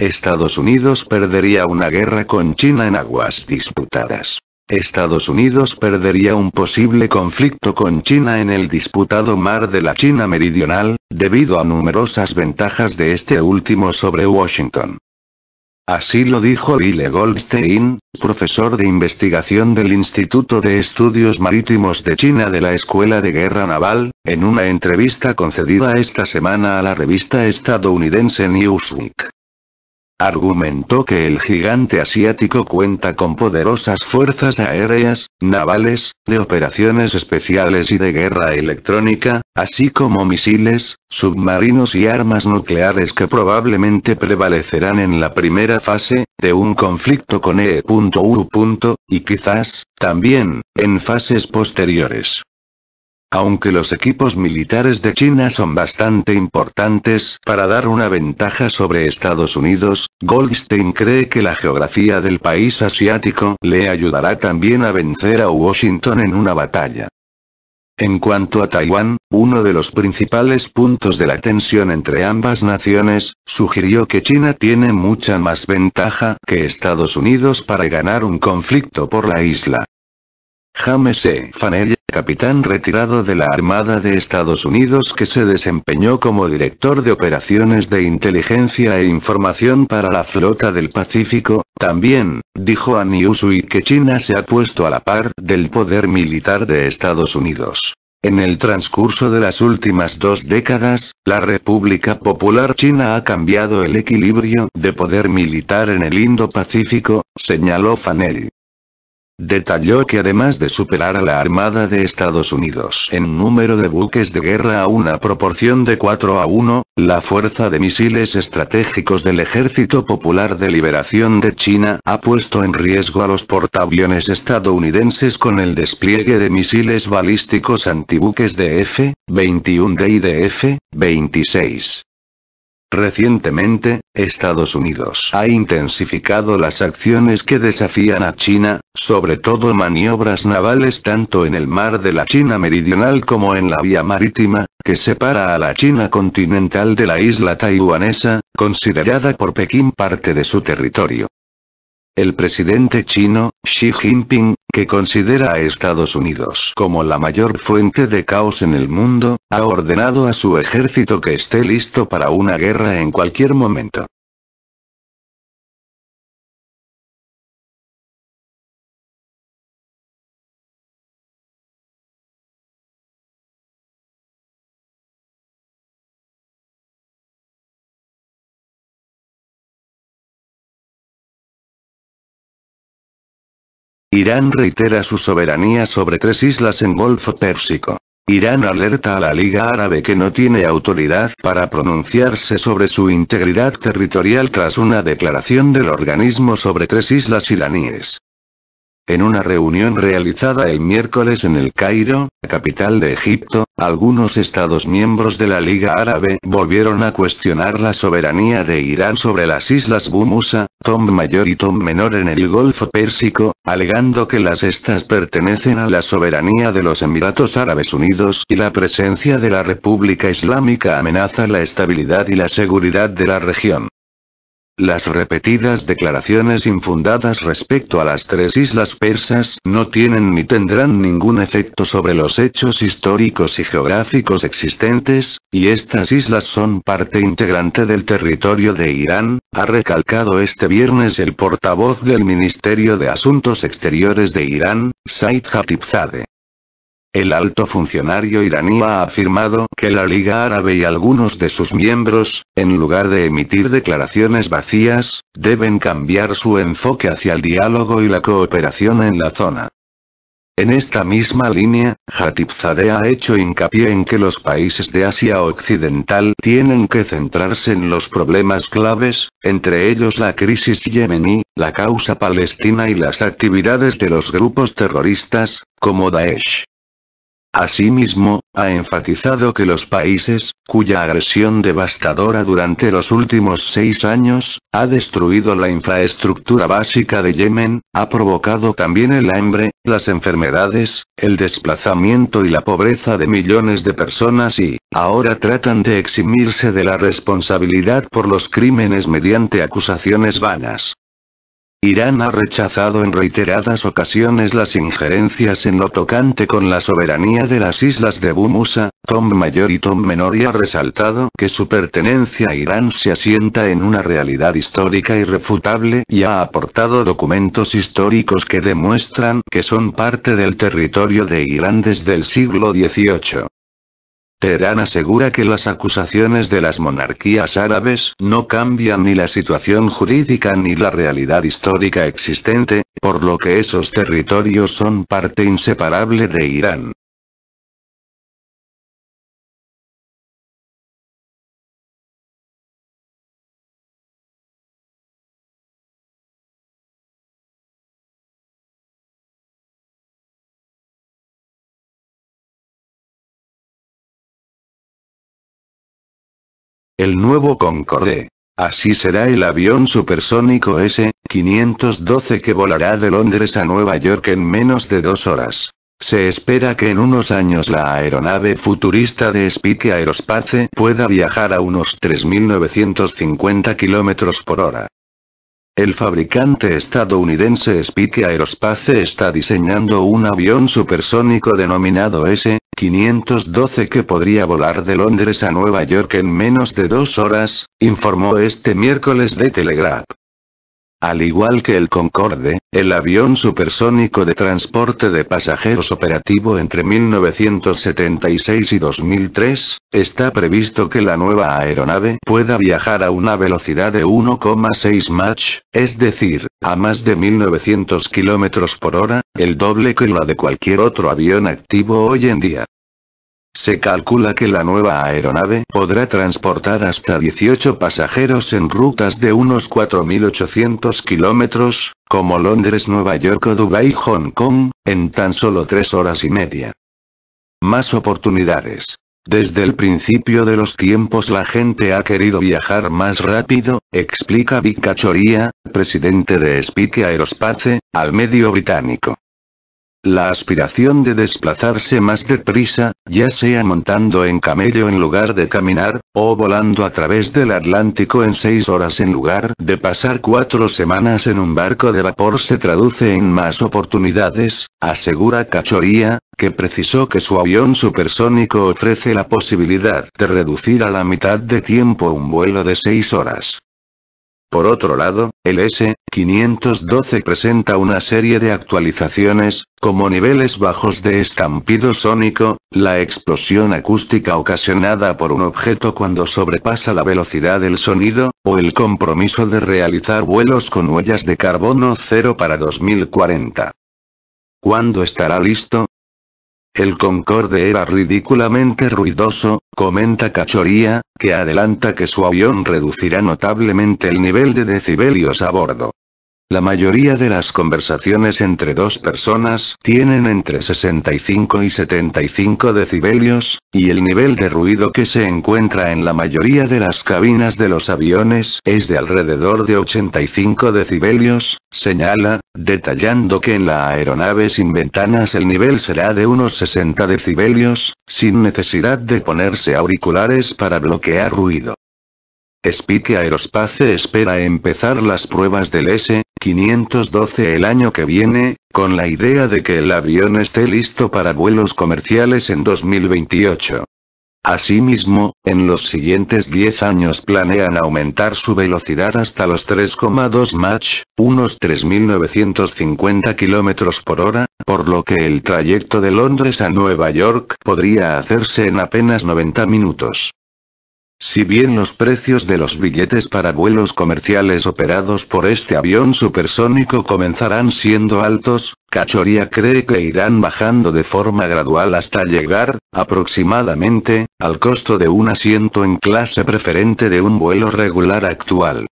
Estados Unidos perdería una guerra con China en aguas disputadas. Estados Unidos perdería un posible conflicto con China en el disputado mar de la China Meridional, debido a numerosas ventajas de este último sobre Washington. Así lo dijo Bill Goldstein, profesor de investigación del Instituto de Estudios Marítimos de China de la Escuela de Guerra Naval, en una entrevista concedida esta semana a la revista estadounidense Newsweek. Argumentó que el gigante asiático cuenta con poderosas fuerzas aéreas, navales, de operaciones especiales y de guerra electrónica, así como misiles, submarinos y armas nucleares que probablemente prevalecerán en la primera fase, de un conflicto con E.U., y quizás, también, en fases posteriores. Aunque los equipos militares de China son bastante importantes para dar una ventaja sobre Estados Unidos, Goldstein cree que la geografía del país asiático le ayudará también a vencer a Washington en una batalla. En cuanto a Taiwán, uno de los principales puntos de la tensión entre ambas naciones, sugirió que China tiene mucha más ventaja que Estados Unidos para ganar un conflicto por la isla. James E. Fanelli, capitán retirado de la Armada de Estados Unidos que se desempeñó como director de operaciones de inteligencia e información para la flota del Pacífico, también, dijo a Niusui que China se ha puesto a la par del poder militar de Estados Unidos. En el transcurso de las últimas dos décadas, la República Popular China ha cambiado el equilibrio de poder militar en el Indo-Pacífico, señaló Fanelli. Detalló que además de superar a la Armada de Estados Unidos en número de buques de guerra a una proporción de 4 a 1, la Fuerza de Misiles Estratégicos del Ejército Popular de Liberación de China ha puesto en riesgo a los portaaviones estadounidenses con el despliegue de misiles balísticos antibuques de F-21D y de F-26. Recientemente, Estados Unidos ha intensificado las acciones que desafían a China, sobre todo maniobras navales tanto en el mar de la China meridional como en la vía marítima, que separa a la China continental de la isla taiwanesa, considerada por Pekín parte de su territorio. El presidente chino, Xi Jinping, que considera a Estados Unidos como la mayor fuente de caos en el mundo, ha ordenado a su ejército que esté listo para una guerra en cualquier momento. Irán reitera su soberanía sobre tres islas en Golfo Pérsico. Irán alerta a la Liga Árabe que no tiene autoridad para pronunciarse sobre su integridad territorial tras una declaración del organismo sobre tres islas iraníes. En una reunión realizada el miércoles en el Cairo, capital de Egipto, algunos estados miembros de la Liga Árabe volvieron a cuestionar la soberanía de Irán sobre las islas Bumusa, Tom Mayor y Tom Menor en el Golfo Pérsico, alegando que las estas pertenecen a la soberanía de los Emiratos Árabes Unidos y la presencia de la República Islámica amenaza la estabilidad y la seguridad de la región. Las repetidas declaraciones infundadas respecto a las tres islas persas no tienen ni tendrán ningún efecto sobre los hechos históricos y geográficos existentes, y estas islas son parte integrante del territorio de Irán, ha recalcado este viernes el portavoz del Ministerio de Asuntos Exteriores de Irán, Said Hatibzadeh. El alto funcionario iraní ha afirmado que la Liga Árabe y algunos de sus miembros, en lugar de emitir declaraciones vacías, deben cambiar su enfoque hacia el diálogo y la cooperación en la zona. En esta misma línea, Zadeh ha hecho hincapié en que los países de Asia Occidental tienen que centrarse en los problemas claves, entre ellos la crisis yemení, la causa palestina y las actividades de los grupos terroristas, como Daesh. Asimismo, ha enfatizado que los países, cuya agresión devastadora durante los últimos seis años, ha destruido la infraestructura básica de Yemen, ha provocado también el hambre, las enfermedades, el desplazamiento y la pobreza de millones de personas y, ahora tratan de eximirse de la responsabilidad por los crímenes mediante acusaciones vanas. Irán ha rechazado en reiteradas ocasiones las injerencias en lo tocante con la soberanía de las islas de Bumusa, Tom Mayor y Tom Menor y ha resaltado que su pertenencia a Irán se asienta en una realidad histórica irrefutable y ha aportado documentos históricos que demuestran que son parte del territorio de Irán desde el siglo XVIII. Teherán asegura que las acusaciones de las monarquías árabes no cambian ni la situación jurídica ni la realidad histórica existente, por lo que esos territorios son parte inseparable de Irán. El nuevo Concorde. Así será el avión supersónico S-512 que volará de Londres a Nueva York en menos de dos horas. Se espera que en unos años la aeronave futurista de Spike Aerospace pueda viajar a unos 3.950 km por hora. El fabricante estadounidense Spike Aerospace está diseñando un avión supersónico denominado S, 512 que podría volar de Londres a Nueva York en menos de dos horas, informó este miércoles de Telegraph. Al igual que el Concorde, el avión supersónico de transporte de pasajeros operativo entre 1976 y 2003, está previsto que la nueva aeronave pueda viajar a una velocidad de 1,6 Mach, es decir, a más de 1900 km por hora, el doble que la de cualquier otro avión activo hoy en día. Se calcula que la nueva aeronave podrá transportar hasta 18 pasajeros en rutas de unos 4.800 kilómetros, como Londres-Nueva York o Dubái-Hong Kong, en tan solo tres horas y media. Más oportunidades. Desde el principio de los tiempos la gente ha querido viajar más rápido, explica Vic Choría, presidente de Spique Aerospace, al medio británico. La aspiración de desplazarse más deprisa, ya sea montando en camello en lugar de caminar, o volando a través del Atlántico en seis horas en lugar de pasar cuatro semanas en un barco de vapor se traduce en más oportunidades, asegura Cachoría, que precisó que su avión supersónico ofrece la posibilidad de reducir a la mitad de tiempo un vuelo de seis horas. Por otro lado, el S, 512 presenta una serie de actualizaciones, como niveles bajos de estampido sónico, la explosión acústica ocasionada por un objeto cuando sobrepasa la velocidad del sonido, o el compromiso de realizar vuelos con huellas de carbono cero para 2040. ¿Cuándo estará listo? El Concorde era ridículamente ruidoso, comenta Cachoría, que adelanta que su avión reducirá notablemente el nivel de decibelios a bordo. La mayoría de las conversaciones entre dos personas tienen entre 65 y 75 decibelios, y el nivel de ruido que se encuentra en la mayoría de las cabinas de los aviones es de alrededor de 85 decibelios, señala, detallando que en la aeronave sin ventanas el nivel será de unos 60 decibelios, sin necesidad de ponerse auriculares para bloquear ruido. Spike Aerospace espera empezar las pruebas del S 512 el año que viene, con la idea de que el avión esté listo para vuelos comerciales en 2028. Asimismo, en los siguientes 10 años planean aumentar su velocidad hasta los 3,2 Mach, unos 3.950 km por hora, por lo que el trayecto de Londres a Nueva York podría hacerse en apenas 90 minutos. Si bien los precios de los billetes para vuelos comerciales operados por este avión supersónico comenzarán siendo altos, Cachoría cree que irán bajando de forma gradual hasta llegar, aproximadamente, al costo de un asiento en clase preferente de un vuelo regular actual.